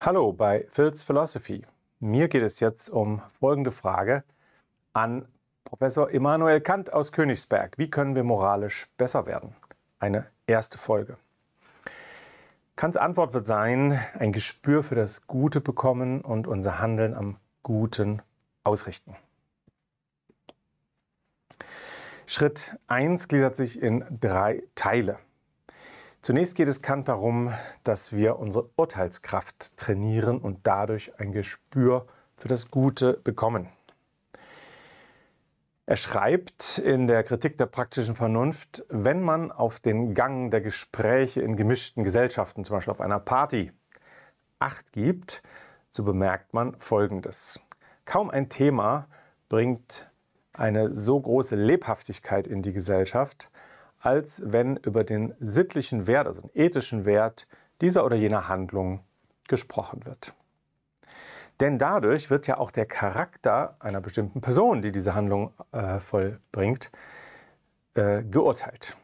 Hallo bei Phil's Philosophy. Mir geht es jetzt um folgende Frage an Professor Immanuel Kant aus Königsberg. Wie können wir moralisch besser werden? Eine erste Folge. Kants Antwort wird sein, ein Gespür für das Gute bekommen und unser Handeln am Guten ausrichten. Schritt 1 gliedert sich in drei Teile. Zunächst geht es Kant darum, dass wir unsere Urteilskraft trainieren und dadurch ein Gespür für das Gute bekommen. Er schreibt in der Kritik der praktischen Vernunft, wenn man auf den Gang der Gespräche in gemischten Gesellschaften, zum Beispiel auf einer Party, Acht gibt, so bemerkt man Folgendes. Kaum ein Thema bringt eine so große Lebhaftigkeit in die Gesellschaft, als wenn über den sittlichen Wert, also den ethischen Wert dieser oder jener Handlung gesprochen wird. Denn dadurch wird ja auch der Charakter einer bestimmten Person, die diese Handlung äh, vollbringt, äh, geurteilt.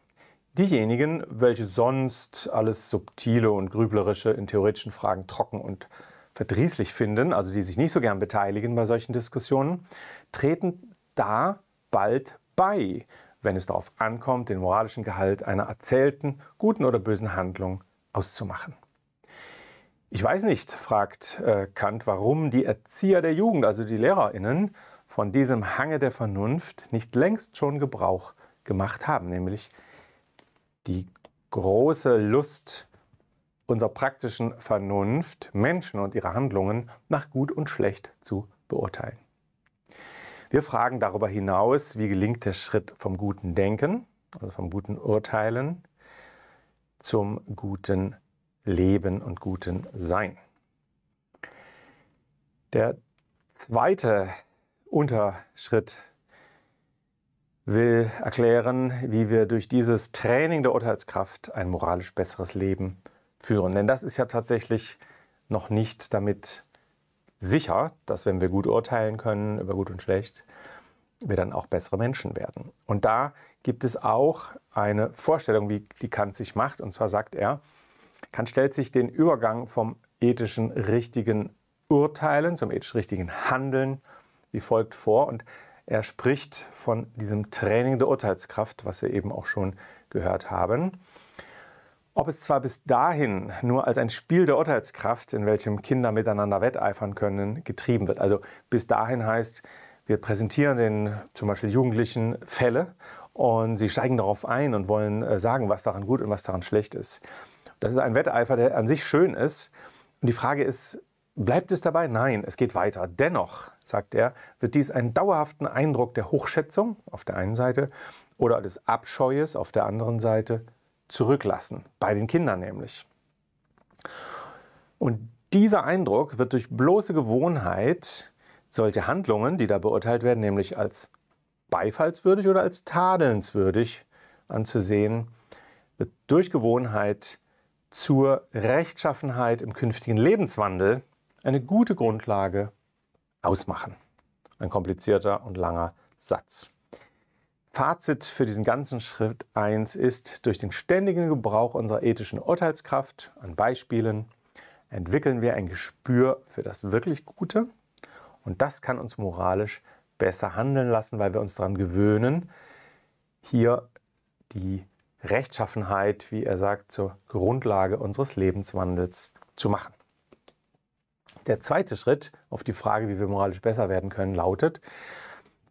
Diejenigen, welche sonst alles Subtile und Grüblerische in theoretischen Fragen trocken und verdrießlich finden, also die sich nicht so gern beteiligen bei solchen Diskussionen, treten da bald bei, wenn es darauf ankommt, den moralischen Gehalt einer erzählten, guten oder bösen Handlung auszumachen. Ich weiß nicht, fragt äh, Kant, warum die Erzieher der Jugend, also die Lehrerinnen, von diesem Hange der Vernunft nicht längst schon Gebrauch gemacht haben, nämlich die große Lust unserer praktischen Vernunft, Menschen und ihre Handlungen nach gut und schlecht zu beurteilen. Wir fragen darüber hinaus, wie gelingt der Schritt vom guten Denken, also vom guten Urteilen, zum guten Leben und guten Sein. Der zweite Unterschritt will erklären, wie wir durch dieses Training der Urteilskraft ein moralisch besseres Leben führen. Denn das ist ja tatsächlich noch nicht damit sicher, dass wenn wir gut urteilen können über gut und schlecht, wir dann auch bessere Menschen werden. Und da gibt es auch eine Vorstellung, wie die Kant sich macht. Und zwar sagt er, Kant stellt sich den Übergang vom ethischen richtigen Urteilen zum ethisch richtigen Handeln wie folgt vor. Und er spricht von diesem Training der Urteilskraft, was wir eben auch schon gehört haben. Ob es zwar bis dahin nur als ein Spiel der Urteilskraft, in welchem Kinder miteinander wetteifern können, getrieben wird. Also bis dahin heißt, wir präsentieren den zum Beispiel Jugendlichen Fälle und sie steigen darauf ein und wollen äh, sagen, was daran gut und was daran schlecht ist. Das ist ein Wetteifer, der an sich schön ist. Und die Frage ist, bleibt es dabei? Nein, es geht weiter. Dennoch, sagt er, wird dies einen dauerhaften Eindruck der Hochschätzung auf der einen Seite oder des Abscheues auf der anderen Seite zurücklassen, bei den Kindern nämlich. Und dieser Eindruck wird durch bloße Gewohnheit solche Handlungen, die da beurteilt werden, nämlich als beifallswürdig oder als tadelnswürdig anzusehen, wird durch Gewohnheit zur Rechtschaffenheit im künftigen Lebenswandel eine gute Grundlage ausmachen. Ein komplizierter und langer Satz. Fazit für diesen ganzen Schritt 1 ist, durch den ständigen Gebrauch unserer ethischen Urteilskraft an Beispielen entwickeln wir ein Gespür für das wirklich Gute und das kann uns moralisch besser handeln lassen, weil wir uns daran gewöhnen, hier die Rechtschaffenheit, wie er sagt, zur Grundlage unseres Lebenswandels zu machen. Der zweite Schritt auf die Frage, wie wir moralisch besser werden können, lautet,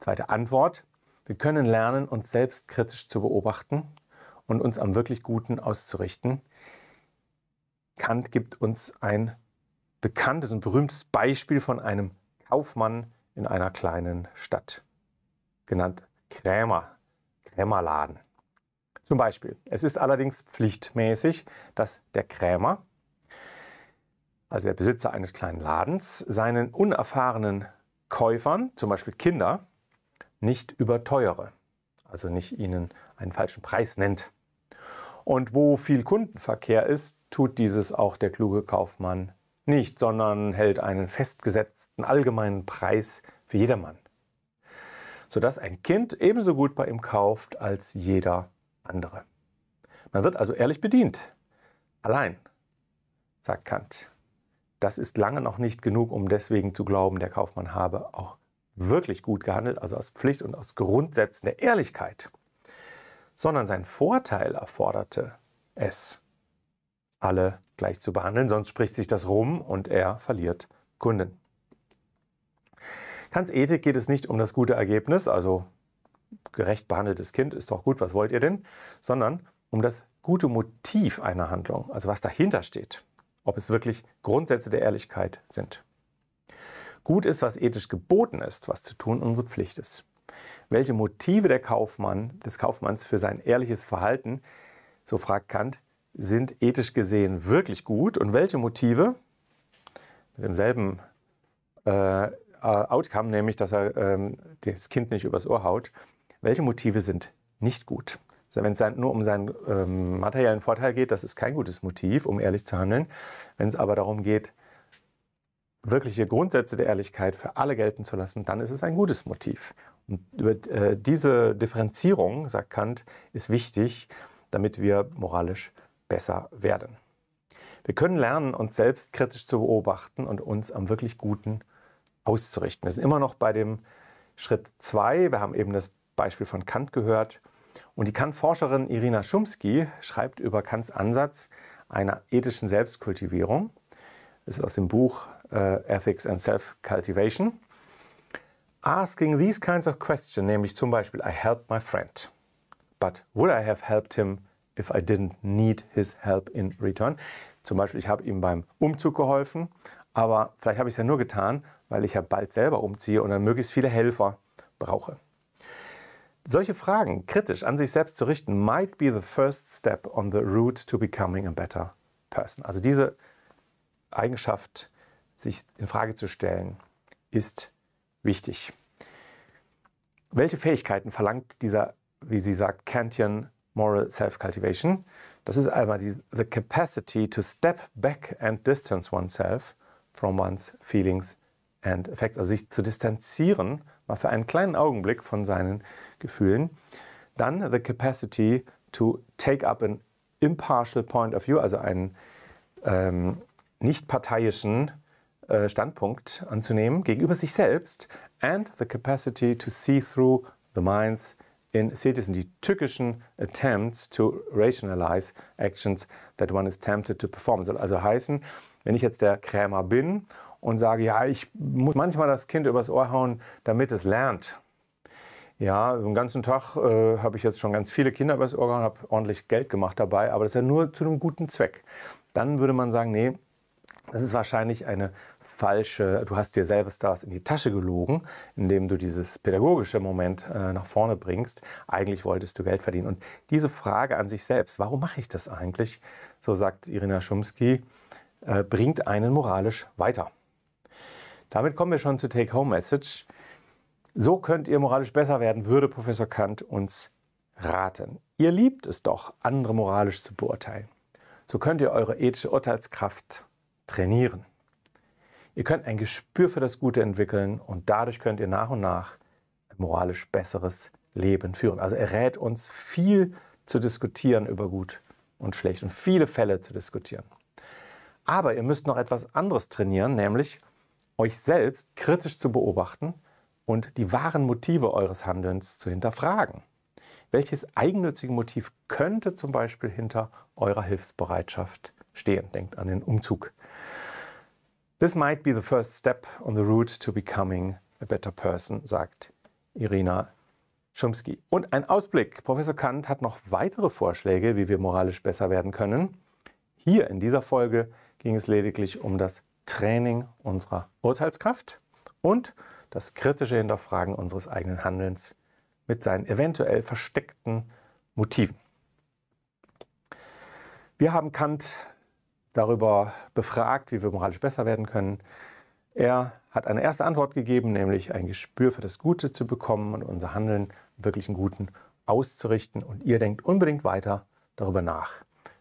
zweite Antwort, wir können lernen, uns selbst kritisch zu beobachten und uns am wirklich Guten auszurichten. Kant gibt uns ein bekanntes und berühmtes Beispiel von einem Kaufmann in einer kleinen Stadt, genannt Krämer, Krämerladen. Zum Beispiel, es ist allerdings pflichtmäßig, dass der Krämer, also der Besitzer eines kleinen Ladens, seinen unerfahrenen Käufern, zum Beispiel Kinder, nicht überteuere, also nicht ihnen einen falschen Preis nennt. Und wo viel Kundenverkehr ist, tut dieses auch der kluge Kaufmann nicht, sondern hält einen festgesetzten allgemeinen Preis für jedermann, sodass ein Kind ebenso gut bei ihm kauft als jeder andere. Man wird also ehrlich bedient, allein, sagt Kant. Das ist lange noch nicht genug, um deswegen zu glauben, der Kaufmann habe auch wirklich gut gehandelt, also aus Pflicht und aus Grundsätzen der Ehrlichkeit, sondern sein Vorteil erforderte es, alle gleich zu behandeln, sonst spricht sich das rum und er verliert Kunden. Kants Ethik geht es nicht um das gute Ergebnis, also gerecht behandeltes Kind ist doch gut, was wollt ihr denn, sondern um das gute Motiv einer Handlung, also was dahinter steht, ob es wirklich Grundsätze der Ehrlichkeit sind gut ist, was ethisch geboten ist, was zu tun unsere Pflicht ist. Welche Motive der Kaufmann, des Kaufmanns für sein ehrliches Verhalten, so fragt Kant, sind ethisch gesehen wirklich gut und welche Motive mit demselben äh, äh Outcome, nämlich dass er ähm, das Kind nicht übers Ohr haut, welche Motive sind nicht gut? Also wenn es nur um seinen ähm, materiellen Vorteil geht, das ist kein gutes Motiv, um ehrlich zu handeln. Wenn es aber darum geht, wirkliche Grundsätze der Ehrlichkeit für alle gelten zu lassen, dann ist es ein gutes Motiv. Und über äh, diese Differenzierung, sagt Kant, ist wichtig, damit wir moralisch besser werden. Wir können lernen, uns selbst kritisch zu beobachten und uns am wirklich Guten auszurichten. Wir sind immer noch bei dem Schritt 2. Wir haben eben das Beispiel von Kant gehört. Und die Kant-Forscherin Irina Schumsky schreibt über Kants Ansatz einer ethischen Selbstkultivierung. Das ist aus dem Buch uh, Ethics and Self-Cultivation. Asking these kinds of questions, nämlich zum Beispiel, I helped my friend, but would I have helped him if I didn't need his help in return? Zum Beispiel, ich habe ihm beim Umzug geholfen, aber vielleicht habe ich es ja nur getan, weil ich ja bald selber umziehe und dann möglichst viele Helfer brauche. Solche Fragen kritisch an sich selbst zu richten, might be the first step on the route to becoming a better person. Also diese Eigenschaft sich in Frage zu stellen, ist wichtig. Welche Fähigkeiten verlangt dieser, wie sie sagt, Kantian Moral Self-Cultivation? Das ist einmal die the capacity to step back and distance oneself from one's feelings and effects, also sich zu distanzieren, mal für einen kleinen Augenblick von seinen Gefühlen. Dann the capacity to take up an impartial point of view, also einen ähm, nicht parteiischen äh, Standpunkt anzunehmen gegenüber sich selbst and the capacity to see through the minds in citizens, die tückischen attempts to rationalize actions that one is tempted to perform. Das soll also heißen, wenn ich jetzt der Krämer bin und sage, ja, ich muss manchmal das Kind übers Ohr hauen, damit es lernt. Ja, den ganzen Tag äh, habe ich jetzt schon ganz viele Kinder übers Ohr gehauen, habe ordentlich Geld gemacht dabei, aber das ist ja nur zu einem guten Zweck. Dann würde man sagen, nee, das ist wahrscheinlich eine falsche, du hast dir selbst das in die Tasche gelogen, indem du dieses pädagogische Moment äh, nach vorne bringst. Eigentlich wolltest du Geld verdienen. Und diese Frage an sich selbst, warum mache ich das eigentlich, so sagt Irina Schumski, äh, bringt einen moralisch weiter. Damit kommen wir schon zur Take-Home-Message. So könnt ihr moralisch besser werden, würde Professor Kant uns raten. Ihr liebt es doch, andere moralisch zu beurteilen. So könnt ihr eure ethische Urteilskraft trainieren. Ihr könnt ein Gespür für das Gute entwickeln und dadurch könnt ihr nach und nach ein moralisch besseres Leben führen. Also er rät uns viel zu diskutieren über gut und schlecht und viele Fälle zu diskutieren. Aber ihr müsst noch etwas anderes trainieren, nämlich euch selbst kritisch zu beobachten und die wahren Motive eures Handelns zu hinterfragen. Welches eigennützige Motiv könnte zum Beispiel hinter eurer Hilfsbereitschaft stehen? Denkt an den Umzug. This might be the first step on the route to becoming a better person, sagt Irina Schumski. Und ein Ausblick. Professor Kant hat noch weitere Vorschläge, wie wir moralisch besser werden können. Hier in dieser Folge ging es lediglich um das Training unserer Urteilskraft und das kritische Hinterfragen unseres eigenen Handelns mit seinen eventuell versteckten Motiven. Wir haben Kant darüber befragt, wie wir moralisch besser werden können. Er hat eine erste Antwort gegeben, nämlich ein Gespür für das Gute zu bekommen und unser Handeln wirklich im Guten auszurichten. Und ihr denkt unbedingt weiter darüber nach.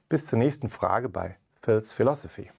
Bis zur nächsten Frage bei Phil's Philosophy.